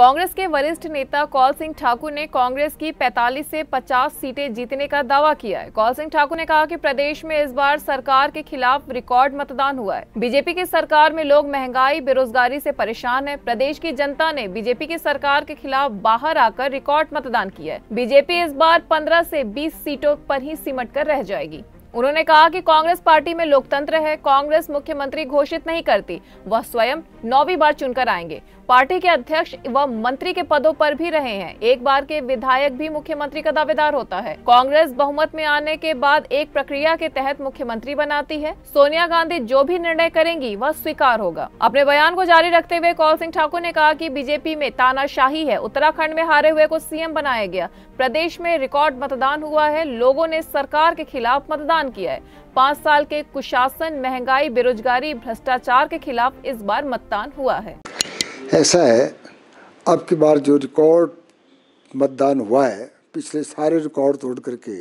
कांग्रेस के वरिष्ठ नेता कौल सिंह ठाकुर ने कांग्रेस की 45 से 50 सीटें जीतने का दावा किया है कौल सिंह ठाकुर ने कहा कि प्रदेश में इस बार सरकार के खिलाफ रिकॉर्ड मतदान हुआ है बीजेपी की सरकार में लोग महंगाई बेरोजगारी से परेशान है प्रदेश की जनता ने बीजेपी की सरकार के खिलाफ बाहर आकर रिकॉर्ड मतदान किया है बीजेपी इस बार पंद्रह ऐसी बीस सीटों आरोप ही सिमट कर रह जाएगी उन्होंने कहा कि कांग्रेस पार्टी में लोकतंत्र है कांग्रेस मुख्यमंत्री घोषित नहीं करती वह स्वयं नौवीं बार चुनकर आएंगे पार्टी के अध्यक्ष व मंत्री के पदों पर भी रहे हैं एक बार के विधायक भी मुख्यमंत्री का दावेदार होता है कांग्रेस बहुमत में आने के बाद एक प्रक्रिया के तहत मुख्यमंत्री बनाती है सोनिया गांधी जो भी निर्णय करेंगी वह स्वीकार होगा अपने बयान को जारी रखते हुए कौल सिंह ठाकुर ने कहा की बीजेपी में तानाशाही है उत्तराखंड में हारे हुए को सीएम बनाया गया प्रदेश में रिकॉर्ड मतदान हुआ है लोगों ने सरकार के खिलाफ मतदान किया है पाँच साल के कुशासन महंगाई बेरोजगारी भ्रष्टाचार के खिलाफ इस बार मतदान हुआ है ऐसा है अब की बार जो रिकॉर्ड मतदान हुआ है पिछले सारे रिकॉर्ड तोड़ करके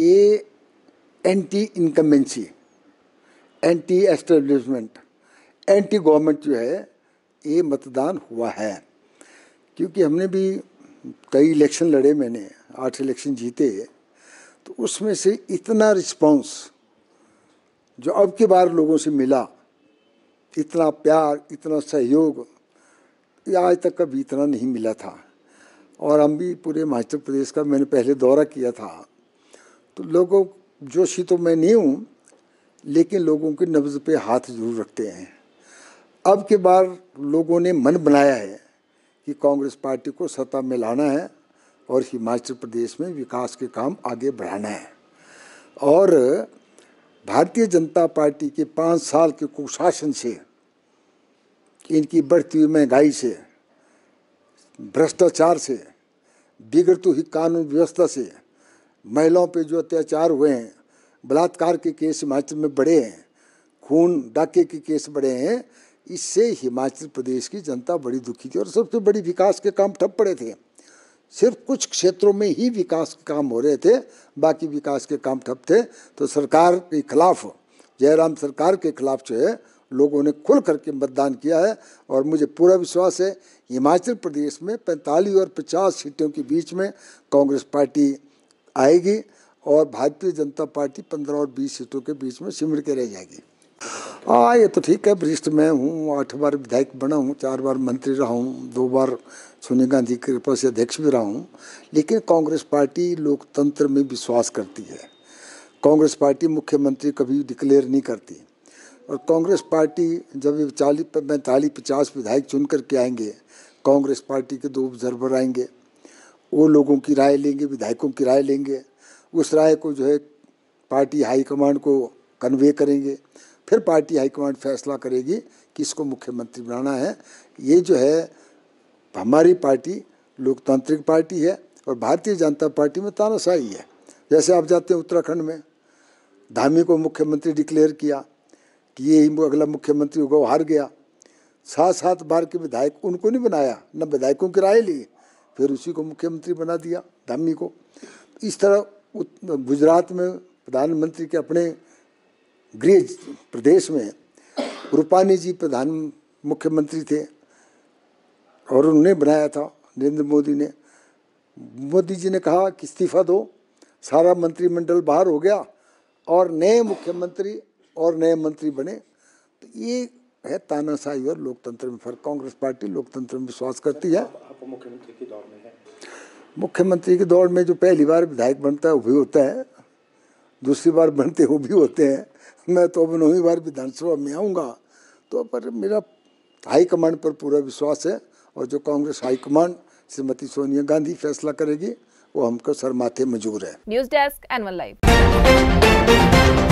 ये anti incumbency anti establishment anti government जो है ये मतदान हुआ है क्योंकि हमने भी कई इलेक्शन लड़े मैंने आठ इलेक्शन जीते तो उसमें से इतना रिस्पांस जो अब की बार लोगों से मिला इतना प्यार इतना सहयोग आज तक कभी इतना नहीं मिला था और हम भी पूरे हिमाचल प्रदेश का मैंने पहले दौरा किया था तो लोगों जोशी तो मैं नहीं हूँ लेकिन लोगों के नब्ज़ पे हाथ जरूर रखते हैं अब के बार लोगों ने मन बनाया है कि कांग्रेस पार्टी को सत्ता में लाना है और हिमाचल प्रदेश में विकास के काम आगे बढ़ाना है और भारतीय जनता पार्टी के पाँच साल के कुशासन से इनकी बढ़ती हुई महंगाई से भ्रष्टाचार से बिगड़ती हुई कानून व्यवस्था से महिलाओं पे जो अत्याचार हुए हैं बलात्कार के केस हिमाचल में बढ़े हैं खून डाके के केस बढ़े हैं इससे हिमाचल प्रदेश की जनता बड़ी दुखी थी और सबसे बड़ी विकास के काम ठप पड़े थे सिर्फ कुछ क्षेत्रों में ही विकास के काम हो रहे थे बाकी विकास के काम ठप थे तो सरकार के खिलाफ जयराम सरकार के खिलाफ जो है लोगों ने खुल करके मतदान किया है और मुझे पूरा विश्वास है हिमाचल प्रदेश में पैंतालीस और पचास सीटों के बीच में कांग्रेस पार्टी आएगी और भारतीय जनता पार्टी पंद्रह और बीस सीटों के बीच में सिमट के रह जाएगी हाँ ये तो ठीक है वरिष्ठ मैं हूँ आठ बार विधायक बना हूँ चार बार मंत्री रहा हूँ दो बार सोनिया गांधी की कृपा से अध्यक्ष भी रहा हूँ लेकिन कांग्रेस पार्टी लोकतंत्र में विश्वास करती है कांग्रेस पार्टी मुख्यमंत्री कभी डिक्लेयर नहीं करती और कांग्रेस पार्टी जब चालीस पैंतालीस पचास विधायक चुन करके आएंगे कांग्रेस पार्टी के दो ऑब्जर्वर आएंगे वो लोगों की राय लेंगे विधायकों की राय लेंगे उस राय को जो है पार्टी हाईकमांड को कन्वे करेंगे फिर पार्टी हाईकमांड फैसला करेगी कि इसको मुख्यमंत्री बनाना है ये जो है हमारी पार्टी लोकतांत्रिक पार्टी है और भारतीय जनता पार्टी में तानाशाही है जैसे आप जाते हैं उत्तराखंड में धामी को मुख्यमंत्री डिक्लेयर किया कि ये ही अगला मुख्यमंत्री होगा वो हार गया सात सात बार के विधायक उनको नहीं बनाया न विधायकों की राय ली फिर उसी को मुख्यमंत्री बना दिया धामी को इस तरह गुजरात में प्रधानमंत्री के अपने गृह प्रदेश में रूपानी जी प्रधान मुख्यमंत्री थे और उन्हें बनाया था नरेंद्र मोदी ने मोदी जी ने कहा कि इस्तीफा दो सारा मंत्रिमंडल बाहर हो गया और नए मुख्यमंत्री और नए मंत्री बने तो ये है तानाशाही और लोकतंत्र में फर्क कांग्रेस पार्टी लोकतंत्र में विश्वास करती है मुख्यमंत्री के दौर में है मुख्यमंत्री के दौड़ में जो पहली बार विधायक बनता है वो भी होता है दूसरी बार बनते वो भी होते हैं मैं तो अब नौवीं बार विधानसभा में आऊँगा तो पर मेरा हाईकमांड पर पूरा विश्वास है और जो कांग्रेस हाईकमांड श्रीमती सोनिया गांधी फैसला करेगी वो हमको सर माथे मंजूर है न्यूज डेस्क एनवन लाइव